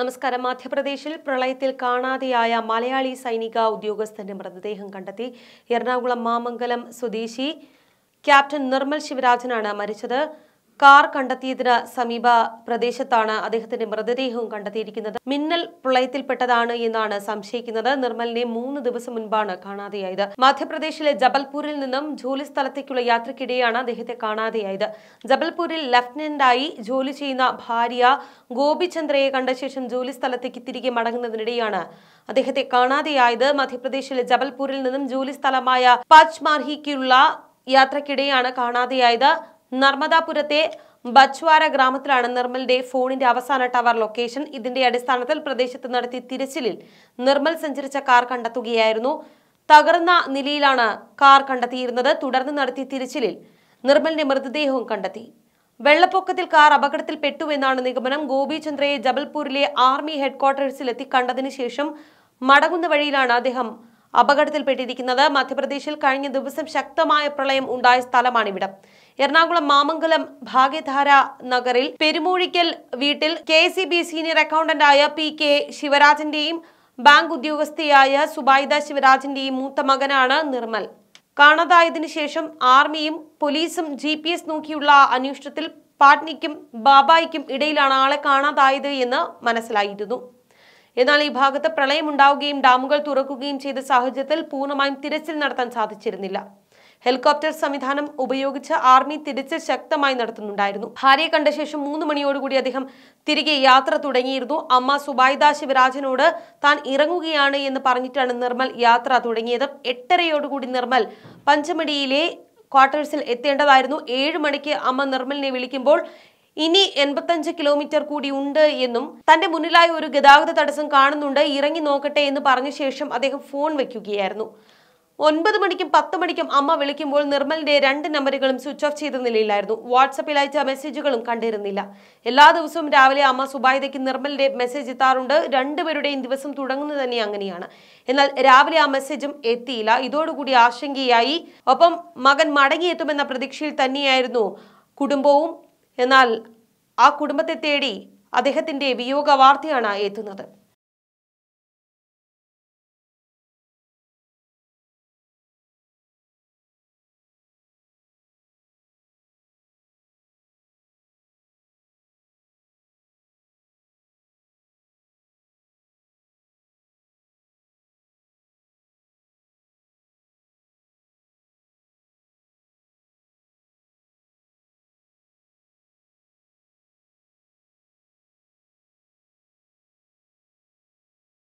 നമസ്കാരം മധ്യപ്രദേശിൽ പ്രളയത്തിൽ കാണാതെയായ മലയാളി സൈനിക ഉദ്യോഗസ്ഥന്റെ മൃതദേഹം കണ്ടെത്തി എറണാകുളം മാമംഗലം സ്വദേശി ക്യാപ്റ്റൻ നിർമ്മൽ ശിവരാജനാണ് മരിച്ചത് കാർ കണ്ടെത്തിയതിന് സമീപ പ്രദേശത്താണ് അദ്ദേഹത്തിന്റെ മൃതദേഹവും കണ്ടെത്തിയിരിക്കുന്നത് മിന്നൽ പ്രളയത്തിൽപ്പെട്ടതാണ് എന്നാണ് സംശയിക്കുന്നത് നിർമ്മലിനെ മൂന്ന് ദിവസം മുൻപാണ് കാണാതെയായത് മധ്യപ്രദേശിലെ ജബൽപൂരിൽ നിന്നും ജോലി സ്ഥലത്തേക്കുള്ള യാത്രക്കിടെയാണ് അദ്ദേഹത്തെ കാണാതെയായത് ജബൽപൂരിൽ ലഫ്റ്റനന്റായി ജോലി ചെയ്യുന്ന ഭാര്യ ഗോപിചന്ദ്രയെ കണ്ട ശേഷം ജോലി സ്ഥലത്തേക്ക് തിരികെ മടങ്ങുന്നതിനിടെയാണ് അദ്ദേഹത്തെ കാണാതെയായത് മധ്യപ്രദേശിലെ ജബൽപൂരിൽ നിന്നും ജോലി സ്ഥലമായ പച്ച്മാർഹിക്കുള്ള യാത്രക്കിടെയാണ് കാണാതെയായത് നർമ്മദാപുരത്തെ ബച്ച്വാര ഗ്രാമത്തിലാണ് നിർമ്മലിന്റെ ഫോണിന്റെ അവസാന ടവർ ലൊക്കേഷൻ ഇതിന്റെ അടിസ്ഥാനത്തിൽ പ്രദേശത്ത് നടത്തിയ തിരച്ചിലിൽ നിർമ്മൽ സഞ്ചരിച്ച കാർ കണ്ടെത്തുകയായിരുന്നു തകർന്ന നിലയിലാണ് കാർ കണ്ടെത്തിയിരുന്നത് തുടർന്ന് നടത്തിയ തിരച്ചിലിൽ നിർമ്മലിന്റെ മൃതദേഹവും കണ്ടെത്തി വെള്ളപ്പൊക്കത്തിൽ കാർ അപകടത്തിൽപ്പെട്ടുവെന്നാണ് നിഗമനം ഗോപിചന്ദ്രയെ ജബൽപൂരിലെ ആർമി ഹെഡ്ക്വാർട്ടേഴ്സിലെത്തി കണ്ടതിനു ശേഷം മടങ്ങുന്ന വഴിയിലാണ് അദ്ദേഹം അപകടത്തിൽപ്പെട്ടിരിക്കുന്നത് മധ്യപ്രദേശിൽ കഴിഞ്ഞ ദിവസം ശക്തമായ പ്രളയം ഉണ്ടായ സ്ഥലമാണിവിടം എറണാകുളം മാമംഗലം ഭാഗ്യധാര നഗറിൽ പെരുമൂഴിക്കൽ വീട്ടിൽ കെ സീനിയർ അക്കൗണ്ടന്റായ പി കെ ശിവരാജന്റെയും ബാങ്ക് ഉദ്യോഗസ്ഥയായ സുബൈദ ശിവരാജന്റെയും മൂത്ത മകനാണ് നിർമ്മൽ കാണാതായതിനു ശേഷം ആർമിയും പോലീസും ജി പി എസ് നോക്കിയുള്ള അന്വേഷണത്തിൽ പാട്നിക്കും ബാബായിക്കും ഇടയിലാണ് ആളെ കാണാതായത് എന്ന് മനസ്സിലായിരുന്നു എന്നാൽ ഈ ഭാഗത്ത് പ്രളയമുണ്ടാവുകയും ഡാമുകൾ തുറക്കുകയും ചെയ്ത സാഹചര്യത്തിൽ പൂർണ്ണമായും തിരച്ചിൽ നടത്താൻ സാധിച്ചിരുന്നില്ല ഹെലികോപ്റ്റർ സംവിധാനം ഉപയോഗിച്ച് ആർമി തിരച്ചിൽ ശക്തമായി നടത്തുന്നുണ്ടായിരുന്നു ഭാര്യയെ കണ്ട ശേഷം മൂന്ന് മണിയോടുകൂടി അദ്ദേഹം തിരികെ യാത്ര തുടങ്ങിയിരുന്നു അമ്മ സുബൈദ ശിവരാജനോട് താൻ ഇറങ്ങുകയാണ് എന്ന് പറഞ്ഞിട്ടാണ് നിർമ്മൽ യാത്ര തുടങ്ങിയത് എട്ടരയോടുകൂടി നിർമ്മൽ പഞ്ചമടിയിലെ ക്വാർട്ടേഴ്സിൽ എത്തേണ്ടതായിരുന്നു ഏഴ് മണിക്ക് അമ്മ നിർമ്മലിനെ വിളിക്കുമ്പോൾ ഇനി എൺപത്തഞ്ച് കിലോമീറ്റർ കൂടി ഉണ്ട് എന്നും തന്റെ മുന്നിലായി ഒരു ഗതാഗത തടസ്സം കാണുന്നുണ്ട് ഇറങ്ങി നോക്കട്ടെ എന്ന് പറഞ്ഞ ശേഷം അദ്ദേഹം ഫോൺ വെക്കുകയായിരുന്നു ഒൻപത് മണിക്കും പത്ത് മണിക്കും അമ്മ വിളിക്കുമ്പോൾ നിർമ്മലിന്റെ രണ്ട് നമ്പറുകളും സ്വിച്ച് ഓഫ് ചെയ്ത നിലയിലായിരുന്നു വാട്സപ്പിൽ അയച്ച മെസ്സേജുകളും കണ്ടിരുന്നില്ല എല്ലാ ദിവസവും രാവിലെ അമ്മ സുബായിതയ്ക്ക് നിർമ്മലിന്റെ മെസ്സേജ് എത്താറുണ്ട് രണ്ടുപേരുടെയും ദിവസം തുടങ്ങുന്നത് തന്നെ അങ്ങനെയാണ് എന്നാൽ രാവിലെ ആ മെസ്സേജും എത്തിയില്ല ഇതോടുകൂടി ആശങ്കയായി ഒപ്പം മകൻ മടങ്ങിയെത്തുമെന്ന പ്രതീക്ഷയിൽ തന്നെയായിരുന്നു കുടുംബവും എന്നാൽ ആ കുടുംബത്തെ തേടി അദ്ദേഹത്തിന്റെ വിയോഗ വാർത്തയാണ് എത്തുന്നത്